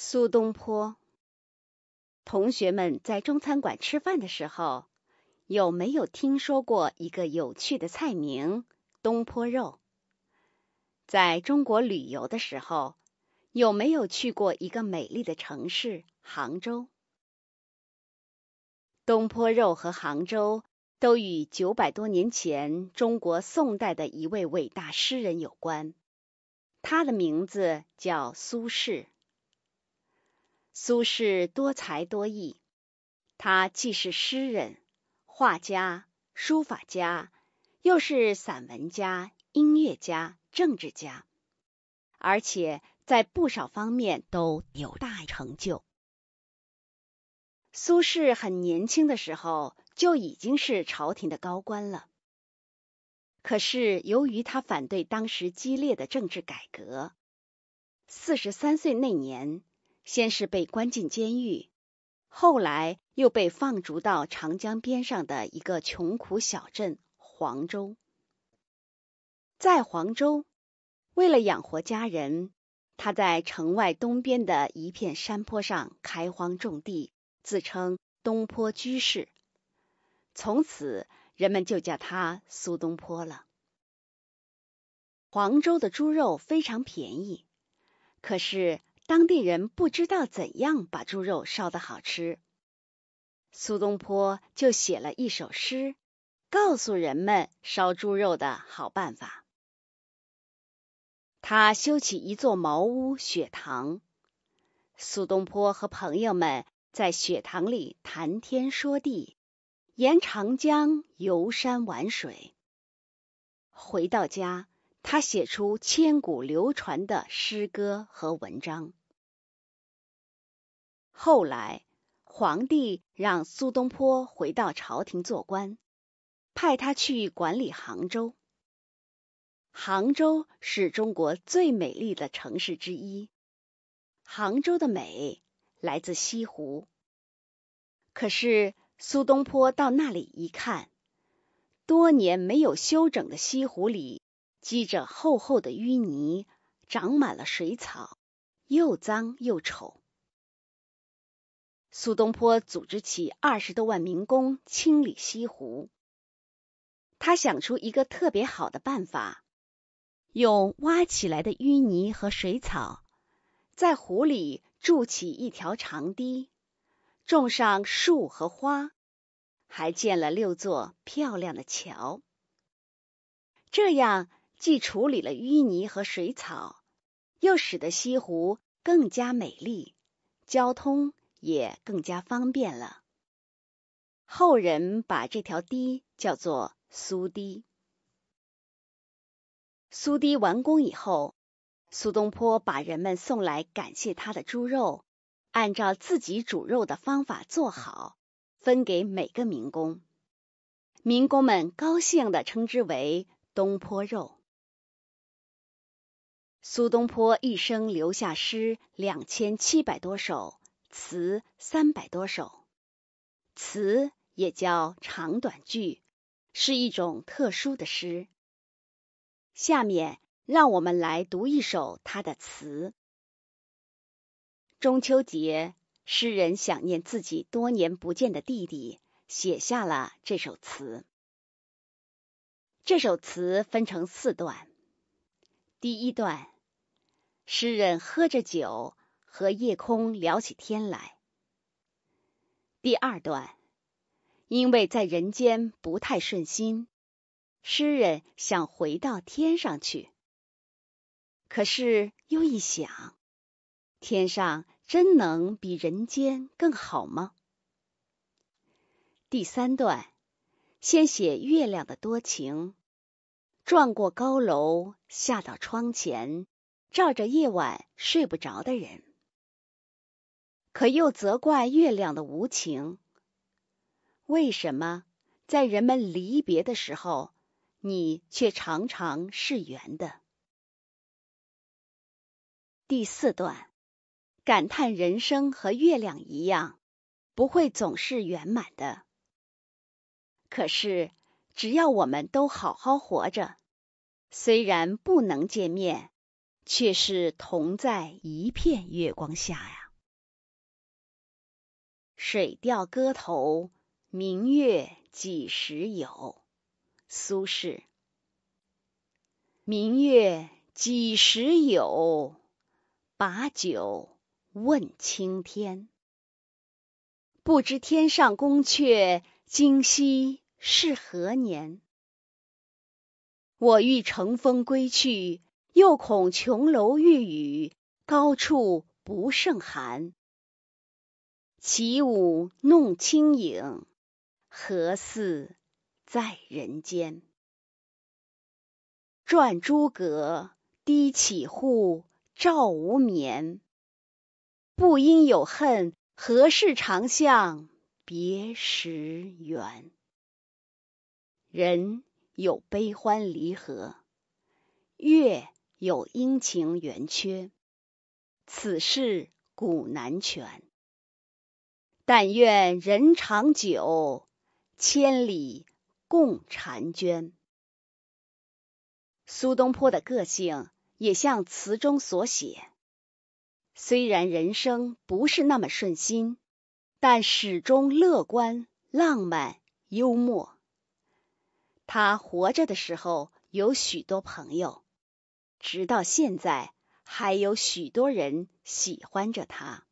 苏东坡。同学们在中餐馆吃饭的时候，有没有听说过一个有趣的菜名“东坡肉”？在中国旅游的时候，有没有去过一个美丽的城市杭州？东坡肉和杭州都与九百多年前中国宋代的一位伟大诗人有关，他的名字叫苏轼。苏轼多才多艺，他既是诗人、画家、书法家，又是散文家、音乐家、政治家，而且在不少方面都有大成就。苏轼很年轻的时候就已经是朝廷的高官了，可是由于他反对当时激烈的政治改革，四十三岁那年。先是被关进监狱，后来又被放逐到长江边上的一个穷苦小镇黄州。在黄州，为了养活家人，他在城外东边的一片山坡上开荒种地，自称东坡居士。从此，人们就叫他苏东坡了。黄州的猪肉非常便宜，可是。当地人不知道怎样把猪肉烧得好吃，苏东坡就写了一首诗，告诉人们烧猪肉的好办法。他修起一座茅屋雪堂，苏东坡和朋友们在雪堂里谈天说地，沿长江游山玩水。回到家，他写出千古流传的诗歌和文章。后来，皇帝让苏东坡回到朝廷做官，派他去管理杭州。杭州是中国最美丽的城市之一，杭州的美来自西湖。可是，苏东坡到那里一看，多年没有修整的西湖里积着厚厚的淤泥，长满了水草，又脏又丑。苏东坡组织起二十多万民工清理西湖。他想出一个特别好的办法，用挖起来的淤泥和水草，在湖里筑起一条长堤，种上树和花，还建了六座漂亮的桥。这样既处理了淤泥和水草，又使得西湖更加美丽，交通。也更加方便了。后人把这条堤叫做苏堤。苏堤完工以后，苏东坡把人们送来感谢他的猪肉，按照自己煮肉的方法做好，分给每个民工。民工们高兴的称之为“东坡肉”。苏东坡一生留下诗两千七百多首。词三百多首，词也叫长短句，是一种特殊的诗。下面让我们来读一首他的词。中秋节，诗人想念自己多年不见的弟弟，写下了这首词。这首词分成四段。第一段，诗人喝着酒。和夜空聊起天来。第二段，因为在人间不太顺心，诗人想回到天上去。可是又一想，天上真能比人间更好吗？第三段，先写月亮的多情，转过高楼下到窗前，照着夜晚睡不着的人。可又责怪月亮的无情。为什么在人们离别的时候，你却常常是圆的？第四段感叹人生和月亮一样，不会总是圆满的。可是只要我们都好好活着，虽然不能见面，却是同在一片月光下呀。《水调歌头·明月几时有》苏轼：明月几时有？把酒问青天。不知天上宫阙，今夕是何年？我欲乘风归去，又恐琼楼玉宇，高处不胜寒。起舞弄清影，何似在人间？转朱阁，低绮户，照无眠。不应有恨，何事长向别时圆？人有悲欢离合，月有阴晴圆缺，此事古难全。但愿人长久，千里共婵娟。苏东坡的个性也像词中所写，虽然人生不是那么顺心，但始终乐观、浪漫、幽默。他活着的时候有许多朋友，直到现在还有许多人喜欢着他。